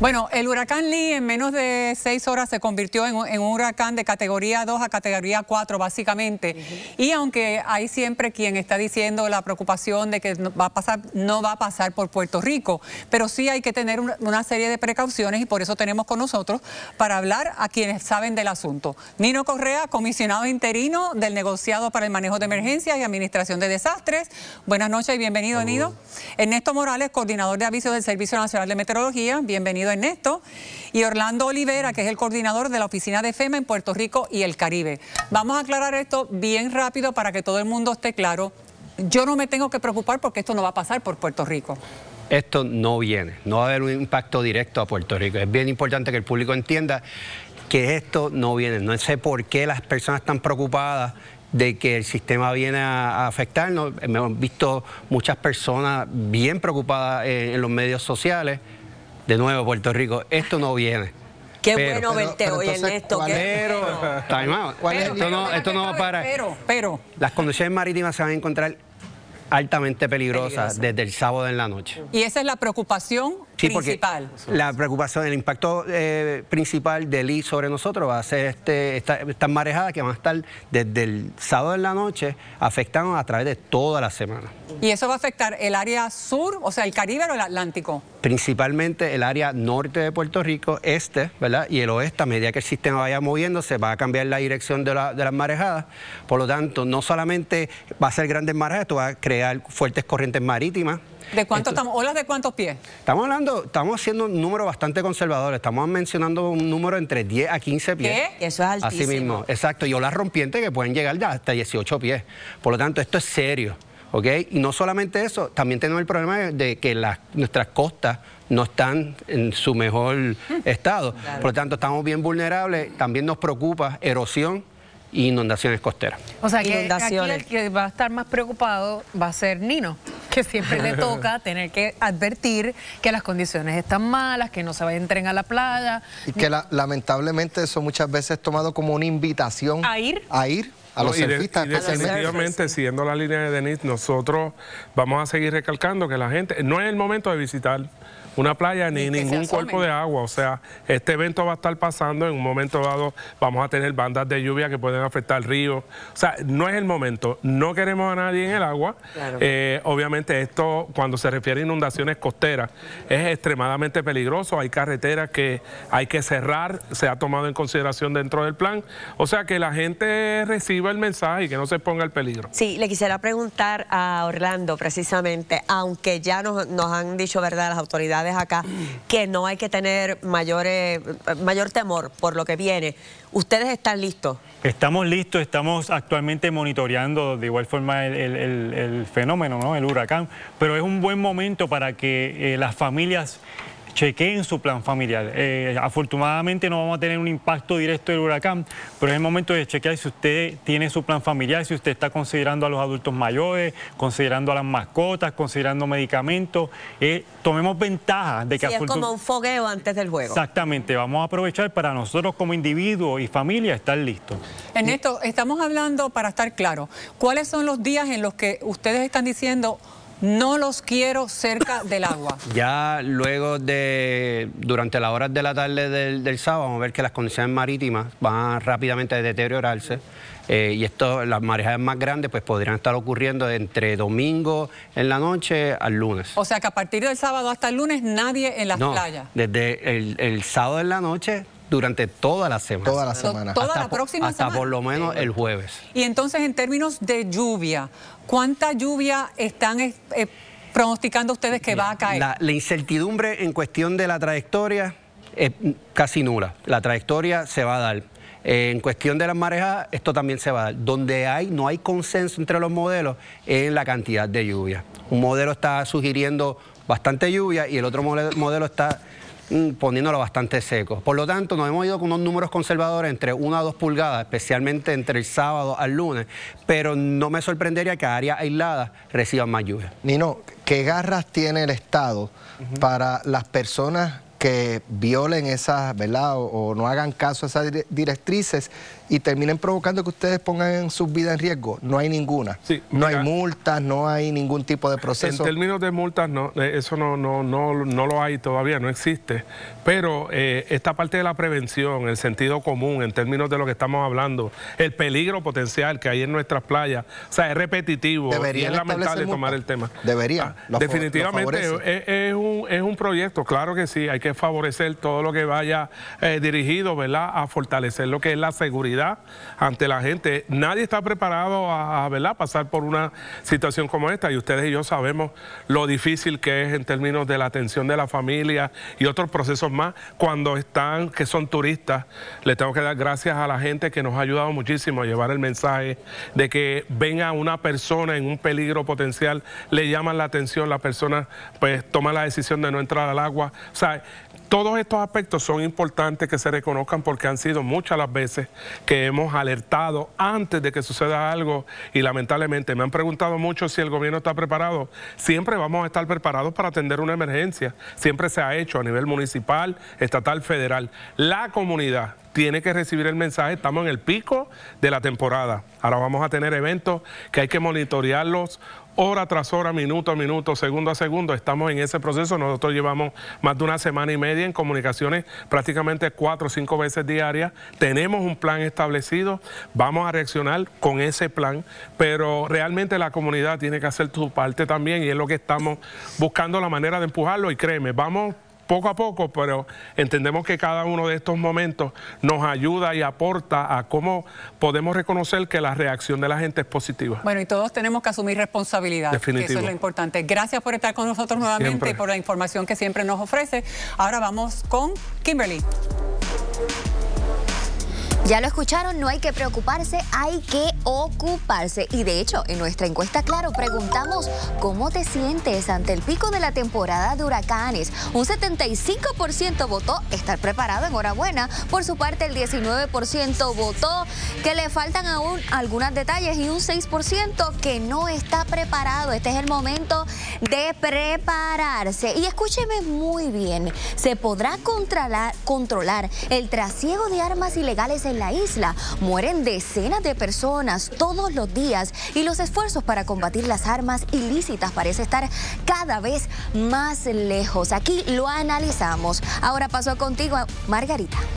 Bueno, el huracán Lee en menos de seis horas se convirtió en, un huracán de categoría 2 a categoría 4, básicamente. Y aunque hay siempre quien está diciendo la preocupación de que va a pasar, no va a pasar por Puerto Rico, pero sí hay que tener una, serie de precauciones y por eso tenemos con nosotros para hablar a quienes saben del asunto. Nino Correa, comisionado interino del negociado para el manejo de emergencias y administración de desastres. Buenas noches y bienvenido, Nino. Ernesto Morales, coordinador de avisos del Servicio Nacional de Meteorología. Bienvenido Ernesto, y Orlando Olivera, que es el coordinador de la oficina de FEMA en Puerto Rico y el Caribe. Vamos a aclarar esto bien rápido para que todo el mundo esté claro. Yo no me tengo que preocupar porque esto no va a pasar por Puerto Rico esto no viene, no va a haber un impacto directo a Puerto Rico. Es bien importante que el público entienda que esto no viene. No sé por qué las personas están preocupadas de que el sistema viene a, afectarnos. Hemos visto muchas personas bien preocupadas en los medios sociales de nuevo Puerto Rico, esto no viene. Qué bueno verte hoy, en Ernesto. pero, esto no, esto no va para. Pero, pero. Las condiciones marítimas se van a encontrar altamente peligrosas desde el sábado en la noche. Y esa es la preocupación Sí, principal. la preocupación, el impacto eh, principal del I sobre nosotros va a ser este, estas esta marejadas que van a estar desde el sábado en la noche afectando a través de toda la semana. ¿Y eso va a afectar el área sur, o sea, el Caribe o el Atlántico? Principalmente el área norte de Puerto Rico, este, ¿verdad? Y el oeste, a medida que el sistema vaya moviéndose, va a cambiar la dirección de, las marejadas. Por lo tanto, no solamente va a ser grandes marejadas, esto va a crear fuertes corrientes marítimas. ¿De cuántos estamos? ¿Olas de cuántos pies? Estamos hablando estamos haciendo un número bastante conservador. Estamos mencionando un número entre 10 a 15 pies. ¿Qué? Eso es altísimo. Así mismo, exacto. Y olas rompientes que pueden llegar ya hasta 18 pies. Por lo tanto, esto es serio. ¿ok? Y no solamente eso, también tenemos el problema de que nuestras costas no están en su mejor estado. Por lo tanto, estamos bien vulnerables. También nos preocupa erosión e inundaciones costeras. O sea, que aquí el que va a estar más preocupado va a ser Nino que siempre le toca tener que advertir que las condiciones están malas, que no se tren a la playa. Y que lamentablemente eso muchas veces es tomado como una invitación. ¿A ir? A ir a los cientistas definitivamente, siguiendo la línea de Denis nosotros vamos a seguir recalcando que la gente, no es el momento de visitar una playa ni ningún cuerpo de agua. O sea, este evento va a estar pasando en un momento dado. Vamos a tener bandas de lluvia que pueden afectar el río. O sea, no es el momento. No queremos a nadie en el agua. Eh, obviamente esto, cuando se refiere a inundaciones costeras, es extremadamente peligroso. Hay carreteras que hay que cerrar. Se ha tomado en consideración dentro del plan. O sea, que la gente recibe el mensaje y que no se ponga el peligro. Sí, le quisiera preguntar a Orlando precisamente, aunque ya nos, nos han dicho, ¿verdad?, las autoridades acá, que no hay que tener mayores, mayor temor por lo que viene. ¿Ustedes están listos? Estamos listos, estamos actualmente monitoreando de igual forma el, fenómeno, ¿no? el huracán, pero es un buen momento para que eh, las familias chequeen su plan familiar. Eh, afortunadamente no vamos a tener un impacto directo del huracán, pero es el momento de chequear si usted tiene su plan familiar, si usted está considerando a los adultos mayores, considerando a las mascotas, considerando medicamentos. Eh, tomemos ventaja de que... Sí, es como un fogueo antes del juego. Exactamente, vamos a aprovechar para nosotros como individuos y familia estar listos. Ernesto, estamos hablando, para estar claro, ¿cuáles son los días en los que ustedes están diciendo no los quiero cerca del agua. Ya luego de, durante las horas de la tarde del, sábado, vamos a ver que las condiciones marítimas van rápidamente a deteriorarse. Eh, y esto, las marejadas más grandes pues podrían estar ocurriendo entre domingo en la noche al lunes. O sea que a partir del sábado hasta el lunes nadie en las no, playas. Desde el sábado en la noche durante toda la semana. Toda la semana. Toda hasta la próxima semana. Hasta por lo menos el jueves. Y entonces, en términos de lluvia, ¿cuánta lluvia están eh, eh, pronosticando ustedes que va a caer? La, incertidumbre en cuestión de la trayectoria es casi nula. La trayectoria se va a dar. Eh, en cuestión de las marejadas, esto también se va a dar. Donde hay, no hay consenso entre los modelos es en la cantidad de lluvia. Un modelo está sugiriendo bastante lluvia y el otro modelo está Mm, poniéndolo bastante seco. Por lo tanto, nos hemos ido con unos números conservadores entre una a dos pulgadas, especialmente entre el sábado al lunes, pero no me sorprendería que áreas aisladas reciban más lluvia. Nino, ¿qué garras tiene el Estado para las personas que violen esas, ¿verdad? o no hagan caso a esas directrices y terminen provocando que ustedes pongan sus vidas en riesgo. No hay ninguna. no hay multas, no hay ningún tipo de proceso. En términos de multas, no, eh, eso no, no, no, no lo hay todavía, no existe. Pero eh, esta parte de la prevención, el sentido común en términos de lo que estamos hablando, el peligro potencial que hay en nuestras playas, o sea, es repetitivo y es lamentable tomar el tema. Debería. Ah, definitivamente eh, es, un, es un proyecto, claro que sí, hay que favorecer todo lo que vaya dirigido ¿verdad? a fortalecer lo que es la seguridad ante la gente. Nadie está preparado a, pasar por una situación como esta y ustedes y yo sabemos lo difícil que es en términos de la atención de la familia y otros procesos más cuando están, que son turistas. Le tengo que dar gracias a la gente que nos ha ayudado muchísimo a llevar el mensaje de que venga una persona en un peligro potencial, le llaman la atención, la persona pues toma la decisión de no entrar al agua. O todos estos aspectos son importantes que se reconozcan porque han sido muchas las veces que hemos alertado antes de que suceda algo y lamentablemente me han preguntado mucho si el gobierno está preparado. Siempre vamos a estar preparados para atender una emergencia. Siempre se ha hecho a nivel municipal, estatal, federal. La comunidad tiene que recibir el mensaje. Estamos en el pico de la temporada. Ahora vamos a tener eventos que hay que monitorearlos hora tras hora, minuto a minuto, segundo a segundo. Estamos en ese proceso. Nosotros llevamos más de una semana y media en comunicaciones prácticamente cuatro o cinco veces diarias. Tenemos un plan establecido. Vamos a reaccionar con ese plan. Pero realmente la comunidad tiene que hacer su parte también y es lo que estamos buscando la manera de empujarlo. Y créeme, vamos poco a poco, pero entendemos que cada uno de estos momentos nos ayuda y aporta a cómo podemos reconocer que la reacción de la gente es positiva. Bueno, y todos tenemos que asumir responsabilidad, Definitivo. eso es lo importante. Gracias por estar con nosotros nuevamente y por la información que siempre nos ofrece. Ahora vamos con Kimberly. Ya lo escucharon, no hay que preocuparse, hay que ocuparse. Y de hecho, en nuestra encuesta, claro, preguntamos cómo te sientes ante el pico de la temporada de huracanes. Un 75% votó estar preparado, enhorabuena. Por su parte, el 19% votó que le faltan aún algunos detalles y un 6% que no está preparado. Este es el momento de prepararse. Y escúcheme muy bien, se podrá controlar, controlar el trasiego de armas ilegales en la isla mueren decenas de personas todos los días y los esfuerzos para combatir las armas ilícitas parece estar cada vez más lejos. Aquí lo analizamos. Ahora paso contigo, Margarita.